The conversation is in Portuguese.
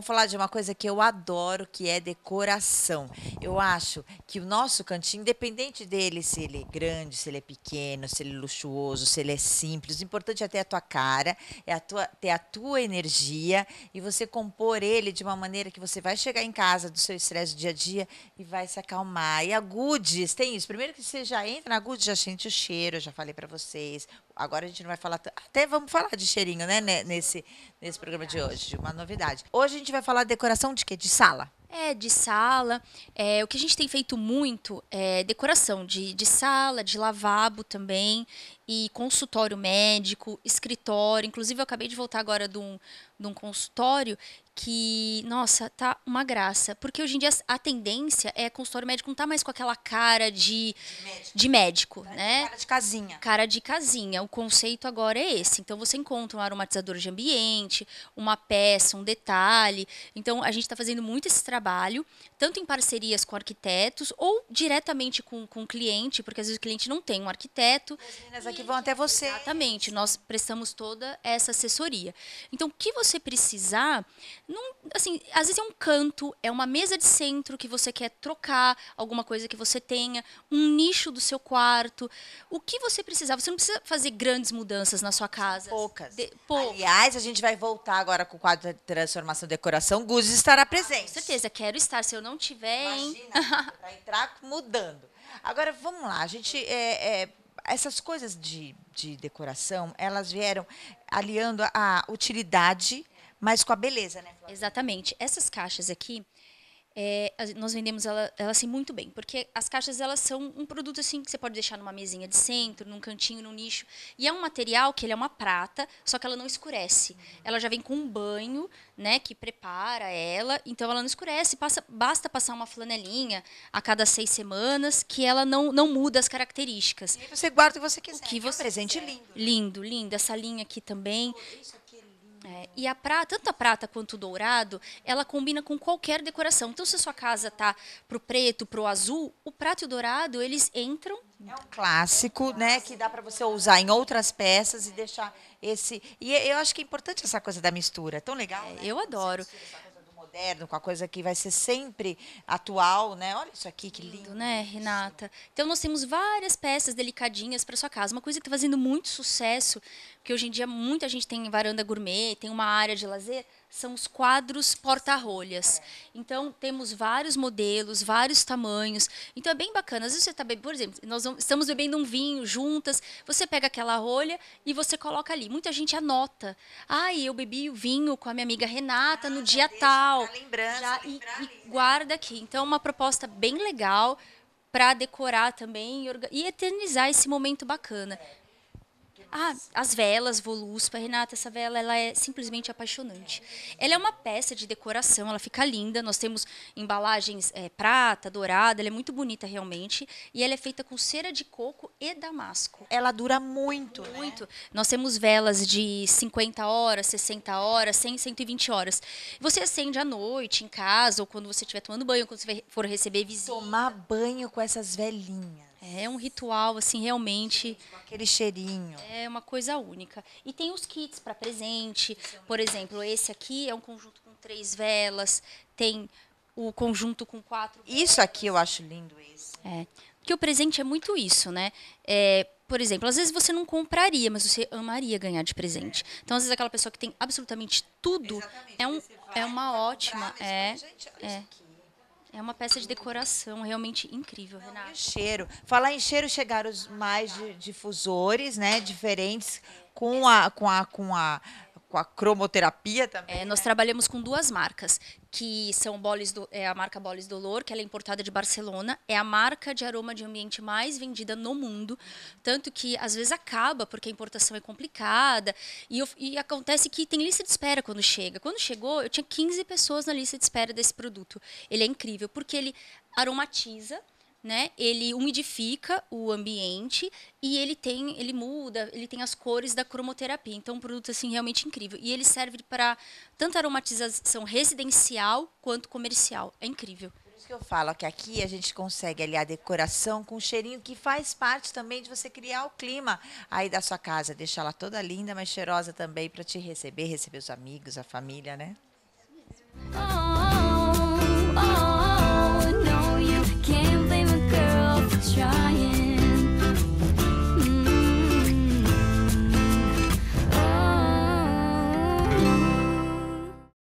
Vamos falar de uma coisa que eu adoro, que é decoração. Eu acho que o nosso cantinho, independente dele se ele é grande, se ele é pequeno, se ele é luxuoso, se ele é simples, o importante é ter a tua cara, é a tua, ter a tua energia e você compor ele de uma maneira que você vai chegar em casa do seu estresse do dia a dia e vai se acalmar. E a Goodies tem isso. Primeiro que você já entra na Goodies, já sente o cheiro, eu já falei para vocês, Agora a gente não vai falar. Até vamos falar de cheirinho, né? Nesse, nesse programa de hoje, de uma novidade. Hoje a gente vai falar de decoração de quê? De sala. É, de sala. É, o que a gente tem feito muito é decoração de, de sala, de lavabo também, e consultório médico, escritório. Inclusive, eu acabei de voltar agora de um, de um consultório que, nossa, tá uma graça. Porque hoje em dia a tendência é consultório médico não tá mais com aquela cara de, de médico, tá de médico cara né? cara de casinha. Cara de casinha. O conceito agora é esse. Então você encontra um aromatizador de ambiente, uma peça, um detalhe. Então a gente está fazendo muito esse trabalho, tanto em parcerias com arquitetos ou diretamente com, com o cliente, porque às vezes o cliente não tem um arquiteto. As meninas aqui vão até você. Exatamente. Nós prestamos toda essa assessoria. Então o que você precisar assim, às vezes é um canto, é uma mesa de centro que você quer trocar alguma coisa que você tenha, um nicho do seu quarto, o que você precisar. Você não precisa fazer grandes mudanças na sua casa. Poucas. De, poucas. Aliás, a gente vai voltar agora com o quadro de transformação e decoração. Guzzi estará presente. Ah, com certeza, quero estar. Se eu não tiver, Imagina, vai entrar mudando. Agora, vamos lá. A gente é, é essas coisas de, de decoração, elas vieram aliando a utilidade mas com a beleza, né? Exatamente. Essas caixas aqui, é, nós vendemos elas ela assim muito bem, porque as caixas elas são um produto assim que você pode deixar numa mesinha de centro, num cantinho, num nicho, e é um material que ele é uma prata, só que ela não escurece. Uhum. Ela já vem com um banho, né, que prepara ela, então ela não escurece, passa, basta passar uma flanelinha a cada seis semanas que ela não, não muda as características. E aí você guarda o que você quiser. O que, você é um presente quiser. lindo. Né? Lindo, lindo, essa linha aqui também. Isso aqui é, e a prata, tanto a prata quanto o dourado, ela combina com qualquer decoração. Então, se a sua casa tá pro preto, pro azul, o prato e o dourado, eles entram. É um clássico, né? Que dá para você usar em outras peças e deixar esse. E é, eu acho que é importante essa coisa da mistura. É tão legal. É, né? Eu adoro moderno, com a coisa que vai ser sempre atual, né? Olha isso aqui, que lindo. lindo né, Renata? Então, nós temos várias peças delicadinhas para sua casa. Uma coisa que está fazendo muito sucesso hoje em dia muita gente tem varanda gourmet, tem uma área de lazer, são os quadros porta-rolhas. Então, temos vários modelos, vários tamanhos. Então, é bem bacana. Às vezes você está bebendo, por exemplo, nós estamos bebendo um vinho juntas, você pega aquela rolha e você coloca ali. Muita gente anota. Ah, eu bebi o vinho com a minha amiga Renata ah, no dia tal. Lembrança, Já, e, e né? guarda aqui. Então, é uma proposta bem legal para decorar também e eternizar esse momento bacana. É. Ah, as velas Voluspa, Renata, essa vela ela é simplesmente apaixonante. Ela é uma peça de decoração, ela fica linda. Nós temos embalagens é, prata, dourada, ela é muito bonita realmente. E ela é feita com cera de coco e damasco. Ela dura muito, né? Muito. Né? Nós temos velas de 50 horas, 60 horas, 100, 120 horas. Você acende à noite, em casa, ou quando você estiver tomando banho, quando você for receber visita. Tomar banho com essas velinhas. É um ritual, assim, realmente. Aquele cheirinho. É uma coisa única. E tem os kits para presente. Por exemplo, esse aqui é um conjunto com três velas, tem o conjunto com quatro. Velas. Isso aqui eu acho lindo esse. É. Porque o presente é muito isso, né? É, por exemplo, às vezes você não compraria, mas você amaria ganhar de presente. É. Então, às vezes, aquela pessoa que tem absolutamente tudo é, um, é uma ótima. Comprar, é, gente, é. Isso aqui. É uma peça de decoração realmente incrível, Renato. cheiro. Falar em cheiro, chegaram os mais difusores, né? Diferentes com a, com a, com a com a cromoterapia também. É, nós né? trabalhamos com duas marcas, que são Bolis do, é a marca Bolis Dolor, que ela é importada de Barcelona, é a marca de aroma de ambiente mais vendida no mundo, tanto que às vezes acaba porque a importação é complicada e, eu, e acontece que tem lista de espera quando chega. Quando chegou, eu tinha 15 pessoas na lista de espera desse produto. Ele é incrível porque ele aromatiza, né? Ele umidifica o ambiente e ele tem, ele muda, ele tem as cores da cromoterapia. Então, é um produto assim realmente incrível. E ele serve para tanto aromatização residencial quanto comercial. É incrível. Por isso que eu falo que aqui a gente consegue aliar decoração com um cheirinho que faz parte também de você criar o clima aí da sua casa, deixá ela toda linda, mas cheirosa também para te receber, receber os amigos, a família, né? Oh.